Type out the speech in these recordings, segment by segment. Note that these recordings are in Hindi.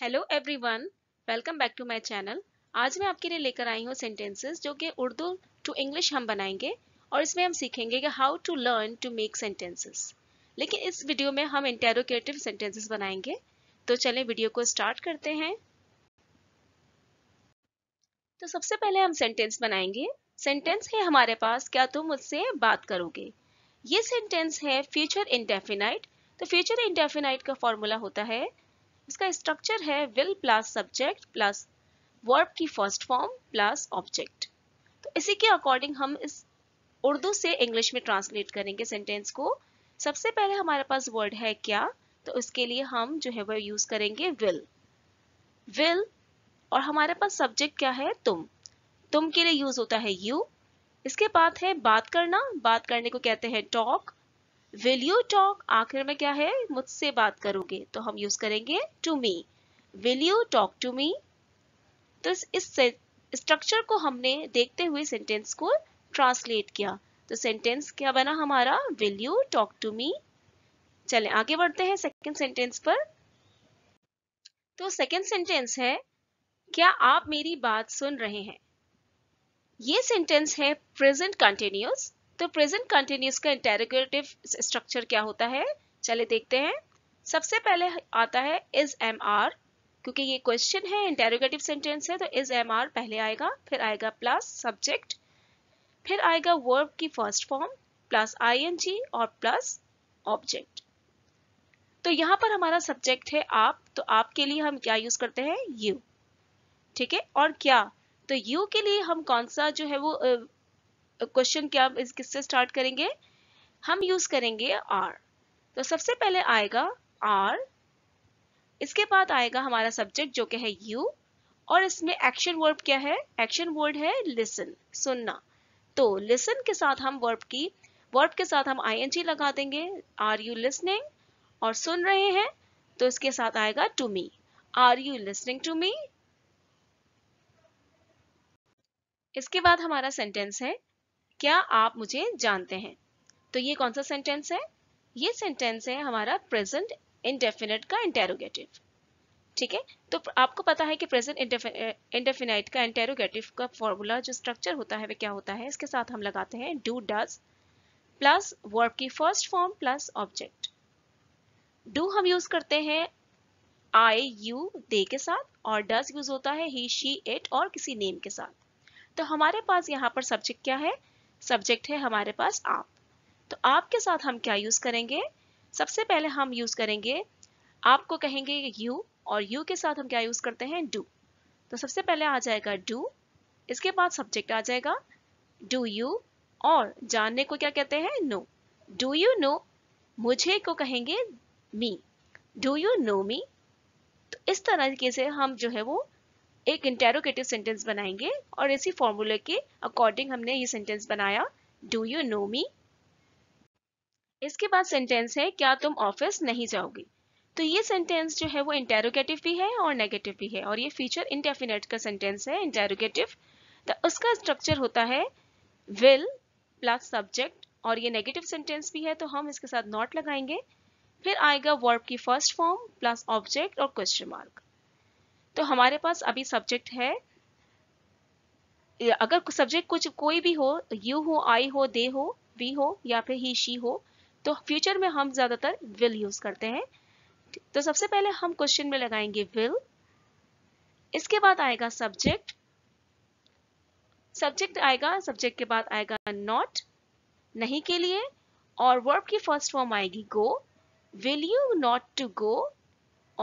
hello everyone welcome back to my channel आज मैं आपके लिए लेकर आई हूँ सेंटेंसेस जो कि उर्दू टू इंग्लिश हम बनाएंगे और इसमें हम सीखेंगे कि how to learn to make sentences लेकिन इस वीडियो में हम इंटेरोगेटिव सेंटेंसेस बनाएंगे तो चलें वीडियो को स्टार्ट करते हैं तो सबसे पहले हम सेंटेंस बनाएंगे सेंटेंस है हमारे पास क्या तुम मुझसे बात करोगे ये सेंटेंस है फ्यूचर इंडेफिनाइट तो फ्यूचर इंडेफिनाइट का फॉर्मूला होता है इसका स्ट्रक्चर है will plus subject plus verb की फर्स्ट फॉर्म प्लस ऑब्जेक्ट तो इसी के अकॉर्डिंग हम इस उर्दू से इंग्लिश में ट्रांसलेट करेंगे सेंटेंस को सबसे पहले हमारे पास वर्ड है क्या तो उसके लिए हम जो है वह यूज करेंगे विल विल और हमारे पास सब्जेक्ट क्या है तुम तुम के लिए यूज होता है यू इसके बाद है बात करना बात करने को कहते हैं टॉक विल यू टॉक आखिर में क्या है मुझसे बात करोगे तो हम यूज करेंगे to me will you talk to me तो इस स्ट्रक्चर को हमने देखते हुए सेंटेंस को ट्रांसलेट किया तो सेंटेंस क्या बना हमारा will you talk to me चले आगे बढ़ते हैं सेकेंड सेंटेंस पर तो सेकेंड सेंटेंस है क्या आप मेरी बात सुन रहे हैं ये सेंटेंस है प्रेजेंट कंटिन्यूस तो प्रेजेंट कंटिन्यूस का इंटेरोगेटिव स्ट्रक्चर क्या होता है चले देखते हैं सबसे पहले आता है इज एम आर क्योंकि ये क्वेश्चन है इंटेरोगेटिव सेंटेंस है तो इज एम आर पहले आएगा फिर आएगा प्लस सब्जेक्ट फिर आएगा वर्ब की फर्स्ट फॉर्म प्लस आईएनजी और प्लस ऑब्जेक्ट तो यहाँ पर हमारा सब्जेक्ट है आप तो आप के लिए हम क्या यूज करते हैं यू ठीक है और क्या तो यू के लिए हम कौन सा जो है वो क्वेश्चन क्या इस किससे स्टार्ट करेंगे हम यूज करेंगे आर तो सबसे पहले आएगा आर इसके बाद आएगा हमारा सब्जेक्ट जो कि है यू और इसमें एक्शन वर्ब क्या है एक्शन वर्ड है लिसन सुनना तो लिसन के साथ हम वर्ब की वर्ब के साथ हम आई लगा देंगे आर यू लिसनिंग और सुन रहे हैं तो इसके साथ आएगा to me are you listening to me इसके बाद हमारा सेंटेंस है क्या आप मुझे जानते हैं तो ये कौन सा सेंटेंस है ये सेंटेंस है हमारा प्रेजेंट इंडेफिनेट का इंटेरोगेटिव ठीक है तो आपको पता है कि प्रेजेंट इंडेफिनाइट का इंटेरोगेटिव का फॉर्मूला जो स्ट्रक्चर होता है वह क्या होता है इसके साथ हम लगाते हैं डू डज प्लस वर्ब की first form plus object do हम यूज करते हैं आई यू दे के साथ और डज यूज होता है ही शी इट और किसी नेम के साथ तो हमारे पास यहाँ पर सब्जेक्ट क्या है सब्जेक्ट है हमारे पास आप तो आप के साथ हम क्या यूज करेंगे सबसे पहले हम यूज करेंगे आपको कहेंगे यू और यू के साथ हम क्या यूज करते हैं डू तो सबसे पहले आ जाएगा डू इसके बाद सब्जेक्ट आ जाएगा डू यू और जानने को क्या कहते हैं नो डू यू नो मुझे को कहेंगे me do you know me तो इस के से हम जो है वो एक इंटेरोगेटिव सेंटेंस बनाएंगे और इसी फॉर्मूले के अकॉर्डिंग हमने ये सेंटेंस बनाया डू यू नो मी इसके बाद सेंटेंस है क्या तुम ऑफिस नहीं जाओगी तो ये सेंटेंस जो है वो इंटेरोगेटिव भी है और नेगेटिव भी है और ये फीचर इंडेफिनेट का सेंटेंस है इंटेरोगेटिव तो उसका स्ट्रक्चर होता है विल प्लस सब्जेक्ट और ये नेगेटिव सेंटेंस भी है तो हम इसके साथ नॉट लगाएंगे फिर आएगा वर्ब की फर्स्ट फॉर्म प्लस ऑब्जेक्ट और क्वेश्चन मार्क तो हमारे पास अभी सब्जेक्ट है अगर सब्जेक्ट कुछ कोई भी हो यू हो आई हो दे हो वी हो या फिर ही शी हो तो फ्यूचर में हम ज़्यादातर विल यूज़ करते हैं तो सबसे पहले हम क्वेश्चन में लगाएंगे विल इसके बाद आएगा सब्जेक्ट सब्जेक्ट आएगा सब्जेक्ट के बाद आएगा नॉट नहीं के लिए और वर्ब की फर्स्ट फॉर्म आएगी go will you not to go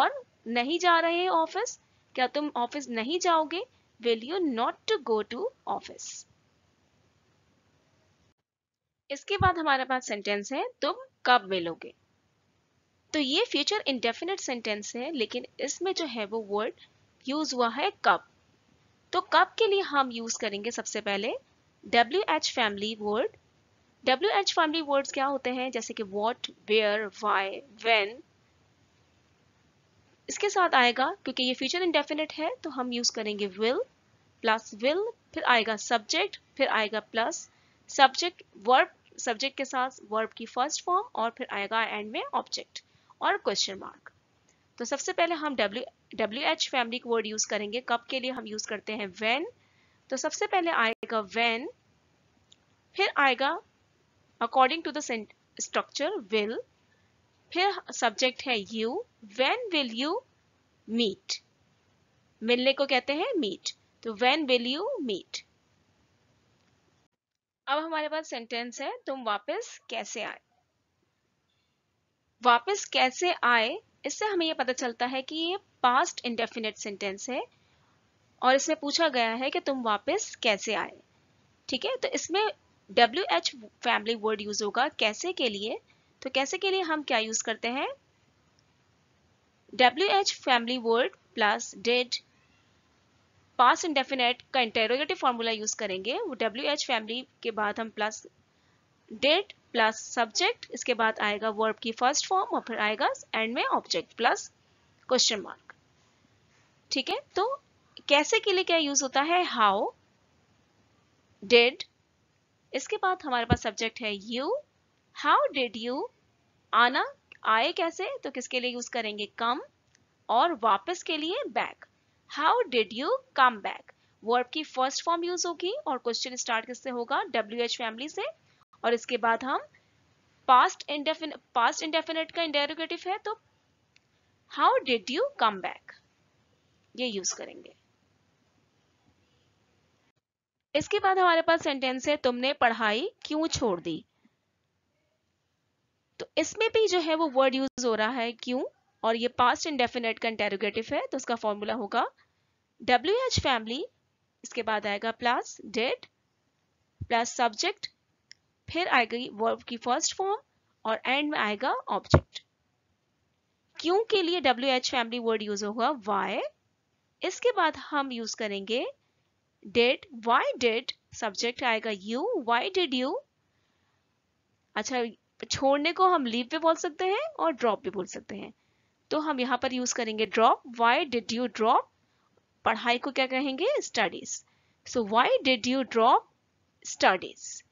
और नहीं जा रहे ऑफिस क्या तुम ऑफिस नहीं जाओगे will you not to go to office इसके बाद हमारे पास सेंटेंस है तुम कब मिलोगे तो ये फ्यूचर इंडेफिनेट सेंटेंस है लेकिन इसमें जो है वो वर्ड यूज हुआ है कब तो कब के लिए हम यूज करेंगे सबसे पहले W H family word W H family words क्या होते हैं जैसे कि वॉट वेयर वाई वेन इसके साथ आएगा क्योंकि ये फ्यूचर इंडेफिनेट है तो हम यूज करेंगे विल प्लस विल फिर आएगा सब्जेक्ट फिर आएगा प्लस सब्जेक्ट वर्ब सब्जेक्ट के साथ वर्ब की फर्स्ट फॉर्म और फिर आएगा एंड में ऑब्जेक्ट और क्वेश्चन मार्क तो सबसे पहले हम W W H family word use करेंगे कब के लिए हम यूज करते हैं वेन तो सबसे पहले आएगा वेन फिर आएगा according to the structure will फिर सब्जेक्ट है you when will you meet मिलने को कहते हैं मीट तो वेन विल यू मीट अब हमारे पास सेंटेंस है तुम वापस कैसे आए वापस कैसे आए इससे हमें यह पता चलता है कि ये पास्ट इंडेफिनेट सेंटेंस है और इसमें पूछा गया है कि तुम वापस कैसे आए ठीक है तो इसमें W H family word use होगा कैसे के लिए तो कैसे के लिए हम क्या यूज करते हैं W H family word plus did past indefinite का इंटेरोगेटिव फॉर्मूला यूज करेंगे वो डब्ल्यू एच फैमिली के बाद हम प्लस डेट प्लस सब्जेक्ट इसके बाद आएगा वर्ब की फर्स्ट फॉर्म और फिर आएगा एंड में ऑब्जेक्ट प्लस क्वेश्चन मार्क ठीक है तो कैसे के लिए क्या यूज होता है हाउ डेड इसके बाद हमारे पास सब्जेक्ट है यू हाउ डिड यू आना आए कैसे तो किसके लिए यूज करेंगे कम और वापस के लिए back how did you come back verb की फर्स्ट फॉर्म यूज होगी और क्वेश्चन स्टार्ट किससे होगा डब्ल्यू एच फैमिली से और इसके बाद हम पास्ट इंडेफिन पास्ट इंडेफिनेट का इंडेरोगेटिव है तो how did you come back ये यूज करेंगे इसके बाद हमारे पास सेंटेंस है तुमने पढ़ाई क्यों छोड़ दी तो इसमें भी जो है वो वर्ड यूज हो रहा है क्यों और ये पास्ट इंडेफिनेट का इंटेरोगेटिव है तो उसका फॉर्मूला होगा डब्ल्यू एच फैमिली इसके बाद आएगा प्लस डेट प्लस सब्जेक्ट फिर आएगी वर्ब की फर्स्ट फॉर्म और एंड में आएगा ऑब्जेक्ट क्यों के लिए W H family word use होगा वाई इसके बाद हम यूज करेंगे डेट वाई डेट सब्जेक्ट आएगा यू वाई डिड यू अच्छा छोड़ने को हम लीव भी बोल सकते हैं और ड्रॉप भी बोल सकते हैं तो हम यहाँ पर यूज करेंगे drop why did you drop पढ़ाई को क्या कहेंगे studies so why did you drop studies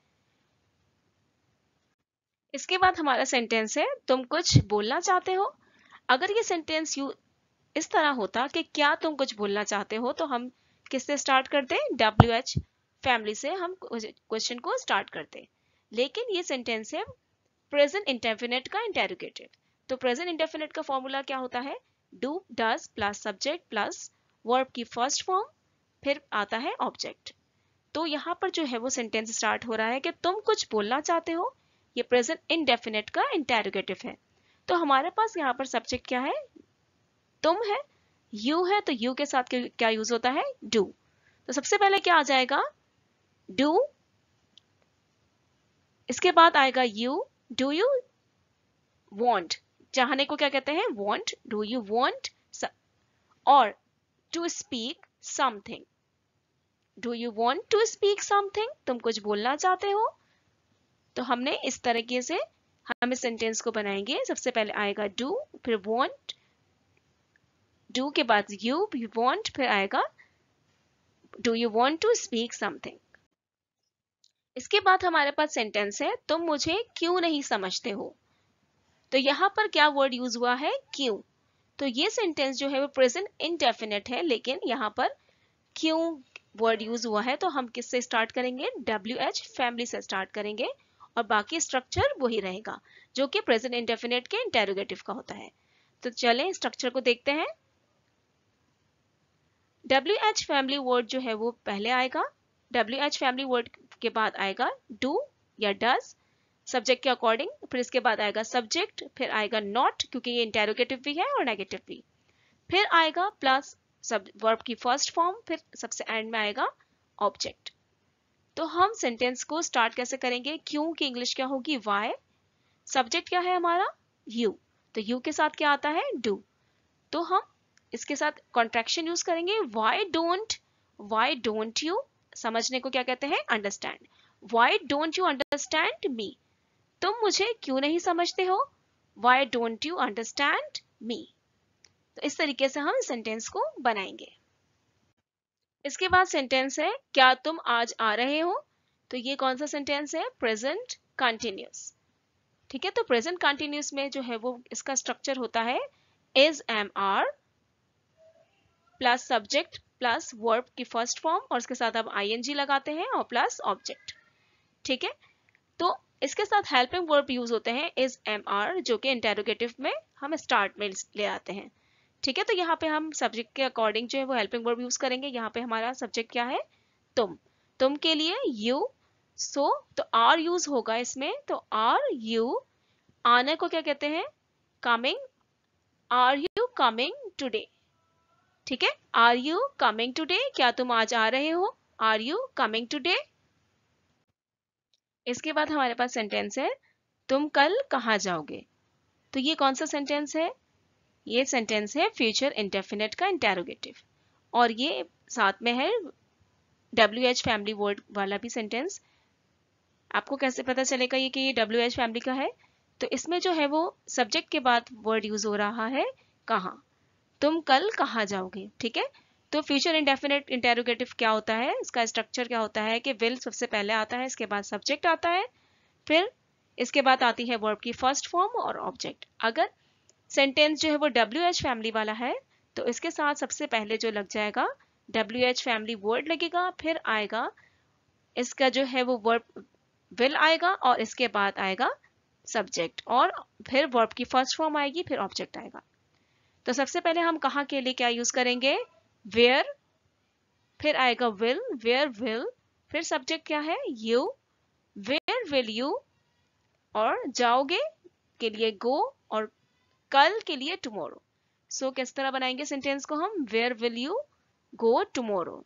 इसके बाद हमारा सेंटेंस है तुम कुछ बोलना चाहते हो अगर ये सेंटेंस यू इस तरह होता कि क्या तुम कुछ बोलना चाहते हो तो हम किससे स्टार्ट करते डब्ल्यू एच फैमिली से हम क्वेश्चन को स्टार्ट करते लेकिन ये सेंटेंस है प्रेजेंट इंटेफिनेट का इंटेरोगेटिव तो प्रेजेंट इंटेफिनेट का फॉर्मूला क्या होता है do does plus subject plus verb की फर्स्ट फॉर्म फिर आता है ऑब्जेक्ट तो यहाँ पर जो है वो सेंटेंस स्टार्ट हो रहा है कि तुम कुछ बोलना चाहते हो ये प्रेजेंट इनडेफिनेट का इंटेरोगेटिव है तो हमारे पास यहाँ पर सब्जेक्ट क्या है तुम है यू है तो यू के साथ क्या यूज होता है डू तो सबसे पहले क्या आ जाएगा डू इसके बाद आएगा यू डू यू वॉन्ट चाहने को क्या कहते हैं वॉन्ट डू यू वॉन्ट और to speak something do you want to speak something तुम कुछ बोलना चाहते हो तो हमने इस तरीके से हम इस सेंटेंस को बनाएंगे सबसे पहले आएगा डू फिर वॉन्ट डू के बाद यू वॉन्ट फिर आएगा do you want to speak something इसके बाद हमारे पास सेंटेंस है तुम मुझे क्यों नहीं समझते हो तो यहाँ पर क्या वर्ड यूज हुआ है क्यों तो ये सेंटेंस जो है वो प्रेजेंट इनडेफिनेट है लेकिन यहाँ पर क्यों वर्ड यूज हुआ है तो हम किससे स्टार्ट करेंगे डब्ल्यू एच फैमिली से स्टार्ट करेंगे और बाकी स्ट्रक्चर वही रहेगा जो कि प्रेजेंट इंडेफिनेट के इंटेरोगेटिव का होता है तो चले स्ट्रक्चर को देखते हैं डब्ल्यू एच फैमिली वर्ड जो है वो पहले आएगा डब्ल्यू एच फैमिली वर्ड के बाद आएगा डू या डज सब्जेक्ट के अकॉर्डिंग फिर इसके बाद आएगा सब्जेक्ट फिर आएगा नॉट क्योंकि ये इंटेरोगेटिव भी है और नेगेटिव भी फिर आएगा प्लस सब वर्ब की फर्स्ट फॉर्म फिर सबसे एंड में आएगा ऑब्जेक्ट तो हम सेंटेंस को स्टार्ट कैसे करेंगे क्यों की इंग्लिश क्या होगी वाई सब्जेक्ट क्या है हमारा यू तो यू के साथ क्या आता है डू तो हम इसके साथ कॉन्ट्रेक्शन यूज करेंगे why don't why don't you समझने को क्या कहते हैं understand why don't you understand me तुम मुझे क्यों नहीं समझते हो why don't you understand me तो इस तरीके से हम सेंटेंस को बनाएंगे इसके बाद सेंटेंस है क्या तुम आज आ रहे हो तो ये कौन सा सेंटेंस है प्रेजेंट कंटिन्यूस ठीक है तो प्रेजेंट कंटिन्यूस में जो है वो इसका स्ट्रक्चर होता है is am are plus subject plus verb की फर्स्ट फॉर्म और इसके साथ आप जी लगाते हैं और प्लस ऑब्जेक्ट ठीक है तो इसके साथ हेल्पिंग वर्ब यूज होते हैं इज एम आर जो कि इंटेरोगेटिव में हम स्टार्ट में ले आते हैं ठीक है तो यहाँ पे हम सब्जेक्ट के अकॉर्डिंग जो है वो हेल्पिंग वर्ब यूज करेंगे यहाँ पे हमारा सब्जेक्ट क्या है तुम तुम के लिए यू सो so, तो आर यूज होगा इसमें तो आर यू आने को क्या कहते हैं coming are you coming today ठीक है आर यू कमिंग टूडे क्या तुम आज आ रहे हो आर यू कमिंग टूडे इसके बाद हमारे पास सेंटेंस है तुम कल कहाँ जाओगे तो ये कौन सा सेंटेंस है ये सेंटेंस है फ्यूचर इंडेफिनेट का इंटेरोगेटिव और ये साथ में है डब्ल्यू एच फैमिली वर्ड वाला भी सेंटेंस आपको कैसे पता चलेगा ये कि ये डब्ल्यू एच फैमिली का है तो इसमें जो है वो सब्जेक्ट के बाद वर्ड यूज हो रहा है कहाँ तुम कल कहाँ जाओगे ठीक है तो फ्यूचर इंडेफिनेट इंटेरोगेटिव क्या होता है इसका स्ट्रक्चर क्या होता है कि विल सबसे पहले आता है इसके बाद सब्जेक्ट आता है फिर इसके बाद आती है वर्ब की फर्स्ट फॉर्म और ऑब्जेक्ट अगर सेंटेंस जो है वो डब्ल्यू एच फैमिली वाला है तो इसके साथ सबसे पहले जो लग जाएगा डब्ल्यू एच फैमिली वर्ड लगेगा फिर आएगा इसका जो है वो वर्ब विल आएगा और इसके बाद आएगा सब्जेक्ट और फिर वर्ब की फर्स्ट फॉर्म आएगी फिर ऑब्जेक्ट आएगा तो सबसे पहले हम कहा के लिए क्या यूज करेंगे वेयर फिर आएगा विल वेयर विल फिर सब्जेक्ट क्या है यू वेयर विल यू और जाओगे के लिए गो और कल के लिए टुमोरो सो so, किस तरह बनाएंगे सेंटेंस को हम where will you go tomorrow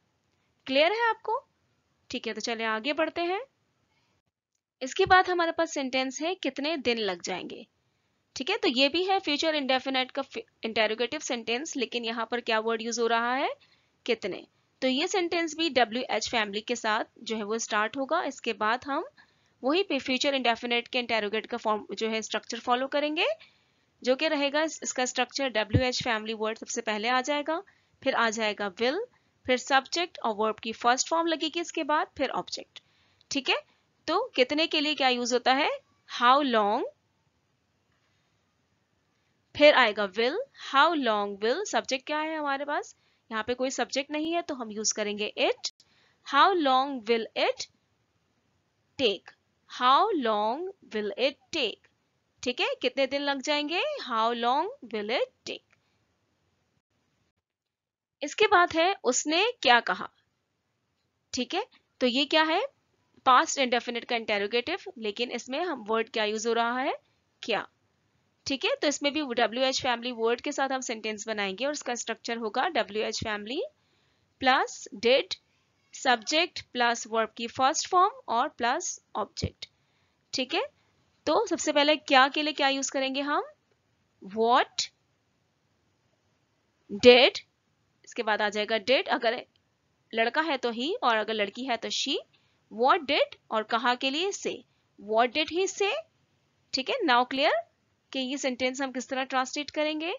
clear है आपको ठीक है तो चले आगे बढ़ते हैं इसके बाद हमारे पास सेंटेंस है कितने दिन लग जाएंगे ठीक है तो ये भी है फ्यूचर इंडेफिनेट का इंटेरोगेटिव सेंटेंस लेकिन यहाँ पर क्या वर्ड यूज हो रहा है कितने तो ये सेंटेंस भी डब्ल्यू एच फैमिली के साथ जो है वो स्टार्ट होगा इसके बाद हम वही पे फ्यूचर इंडेफिनेट के इंटेरोगेट का फॉर्म जो है स्ट्रक्चर फॉलो करेंगे जो कि रहेगा इसका structure W H family word सबसे पहले आ जाएगा फिर आ जाएगा विल फिर सब्जेक्ट और वर्ब की फर्स्ट फॉर्म लगेगी इसके बाद फिर ऑब्जेक्ट ठीक है तो कितने के लिए क्या यूज होता है हाउ लॉन्ग फिर आएगा will how long will subject क्या है हमारे पास यहाँ पे कोई सब्जेक्ट नहीं है तो हम यूज करेंगे it how long will it take how long will it take ठीक है कितने दिन लग जाएंगे how long will it take इसके बाद है उसने क्या कहा ठीक है तो ये क्या है पास्ट इंडेफिनेट का इंटेरोगेटिव लेकिन इसमें हम वर्ड क्या यूज हो रहा है क्या ठीक है तो इसमें भी डब्ल्यू एच फैमिली वर्ड के साथ हम सेंटेंस बनाएंगे और इसका स्ट्रक्चर होगा W H family plus did subject plus verb की फर्स्ट फॉर्म और प्लस ऑब्जेक्ट ठीक है तो सबसे पहले क्या के लिए क्या यूज करेंगे हम वॉट डेड इसके बाद आ जाएगा डेड अगर लड़का है तो ही और अगर लड़की है तो शी वॉट डेड और कहा के लिए से वॉट डेड ही से ठीक है नाउ क्लियर कि ये सेंटेंस हम किस तरह ट्रांसलेट करेंगे